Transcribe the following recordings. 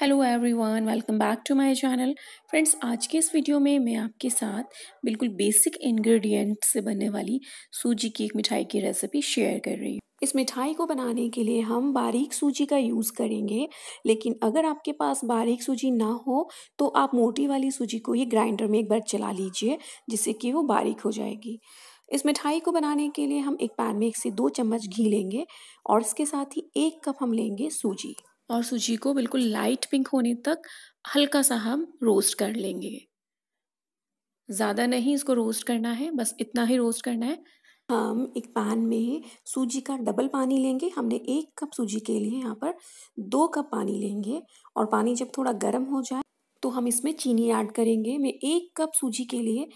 hello everyone welcome back to my channel friends आज के इस वीडियो में मैं आपके साथ बिल्कुल बेसिक इंग्रेडिएंट से बनने वाली सूजी की एक मिठाई की रेसिपी शेयर कर रही हूँ इस मिठाई को बनाने के लिए हम बारीक सूजी का यूज़ करेंगे लेकिन अगर आपके पास बारीक सूजी ना हो तो आप मोटी वाली सूजी को ये ग्राइंडर में एक बार चला लीजिए जिससे कि वो बारीक हो जाएगी इस मिठाई को बनाने के लिए हम एक पैन में एक से दो चम्मच घी लेंगे और इसके साथ ही एक कप हम लेंगे सूजी और सूजी को बिल्कुल लाइट पिंक होने तक हल्का सा हम रोस्ट कर लेंगे ज़्यादा नहीं इसको रोस्ट करना है बस इतना ही रोस्ट करना है हम एक पैन में सूजी का डबल पानी लेंगे हमने एक कप सूजी के लिए यहाँ पर दो कप पानी लेंगे और पानी जब थोड़ा गर्म हो जाए तो हम इसमें चीनी ऐड करेंगे मैं एक कप सूजी के लिए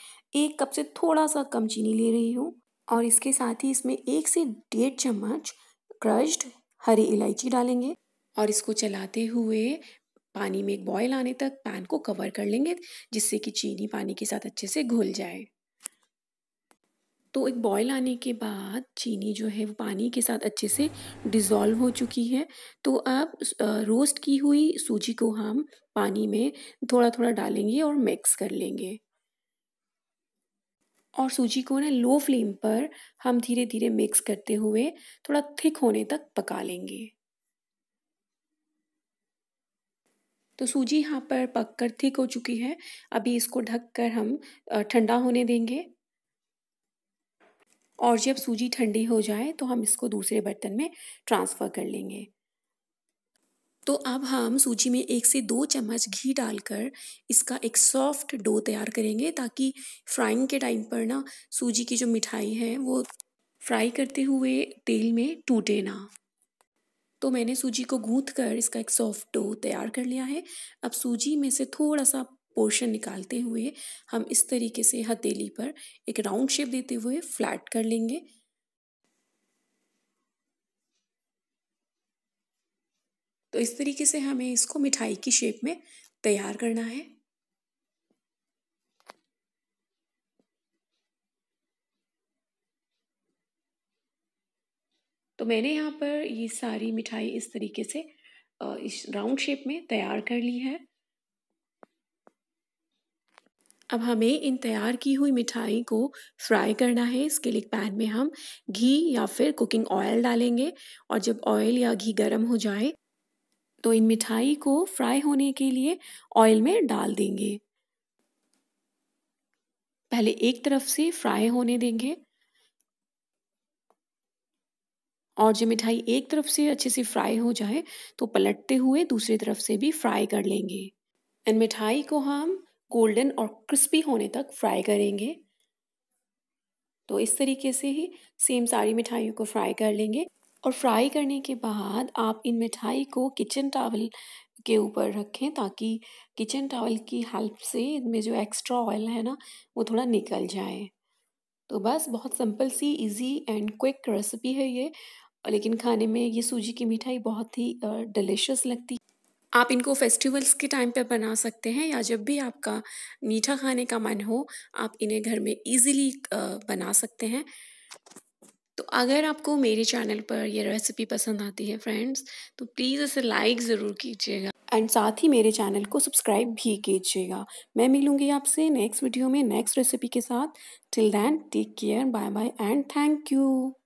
एक कप से थोड़ा सा कम चीनी ले रही हूँ और इसके साथ ही इसमें एक से डेढ़ चम्मच क्रश्ड हरी इलायची डालेंगे और इसको चलाते हुए पानी में एक बॉयल आने तक पैन को कवर कर लेंगे जिससे कि चीनी पानी के साथ अच्छे से घुल जाए तो एक बॉयल आने के बाद चीनी जो है वो पानी के साथ अच्छे से डिज़ोल्व हो चुकी है तो अब रोस्ट की हुई सूजी को हम पानी में थोड़ा थोड़ा डालेंगे और मिक्स कर लेंगे और सूजी को ना लो फ्लेम पर हम धीरे धीरे मिक्स करते हुए थोड़ा थिक होने तक पका लेंगे तो सूजी यहाँ पर पक कर ठीक हो चुकी है अभी इसको ढक कर हम ठंडा होने देंगे और जब सूजी ठंडी हो जाए तो हम इसको दूसरे बर्तन में ट्रांसफ़र कर लेंगे तो अब हम सूजी में एक से दो चम्मच घी डालकर इसका एक सॉफ्ट डो तैयार करेंगे ताकि फ्राइंग के टाइम पर ना सूजी की जो मिठाई है वो फ्राई करते हुए तेल में टूटे ना तो मैंने सूजी को गूँथ कर इसका एक सॉफ्ट डो तैयार कर लिया है अब सूजी में से थोड़ा सा पोर्शन निकालते हुए हम इस तरीके से हथेली पर एक राउंड शेप देते हुए फ्लैट कर लेंगे तो इस तरीके से हमें इसको मिठाई की शेप में तैयार करना है तो मैंने यहाँ पर ये सारी मिठाई इस तरीके से इस राउंड शेप में तैयार कर ली है अब हमें इन तैयार की हुई मिठाई को फ्राई करना है इसके लिए पैन में हम घी या फिर कुकिंग ऑयल डालेंगे और जब ऑयल या घी गर्म हो जाए तो इन मिठाई को फ्राई होने के लिए ऑयल में डाल देंगे पहले एक तरफ से फ्राई होने देंगे और जब मिठाई एक तरफ से अच्छे से फ्राई हो जाए तो पलटते हुए दूसरी तरफ से भी फ्राई कर लेंगे एंड मिठाई को हम गोल्डन और क्रिस्पी होने तक फ्राई करेंगे तो इस तरीके से ही सेम सारी मिठाइयों को फ्राई कर लेंगे और फ्राई करने के बाद आप इन मिठाई को किचन टावल के ऊपर रखें ताकि किचन टावल की हेल्प से इनमें जो एक्स्ट्रा ऑयल है ना वो थोड़ा निकल जाए तो बस बहुत सिंपल सी इजी एंड क्विक रेसिपी है ये लेकिन खाने में ये सूजी की मिठाई बहुत ही डिलिशियस लगती आप इनको फेस्टिवल्स के टाइम पर बना सकते हैं या जब भी आपका मीठा खाने का मन हो आप इन्हें घर में इजीली बना सकते हैं तो अगर आपको मेरे चैनल पर यह रेसिपी पसंद आती है फ्रेंड्स तो प्लीज़ इसे लाइक ज़रूर कीजिएगा एंड साथ ही मेरे चैनल को सब्सक्राइब भी कीजिएगा मैं मिलूँगी आपसे नेक्स्ट वीडियो में नेक्स्ट रेसिपी के साथ till then take care bye bye and thank you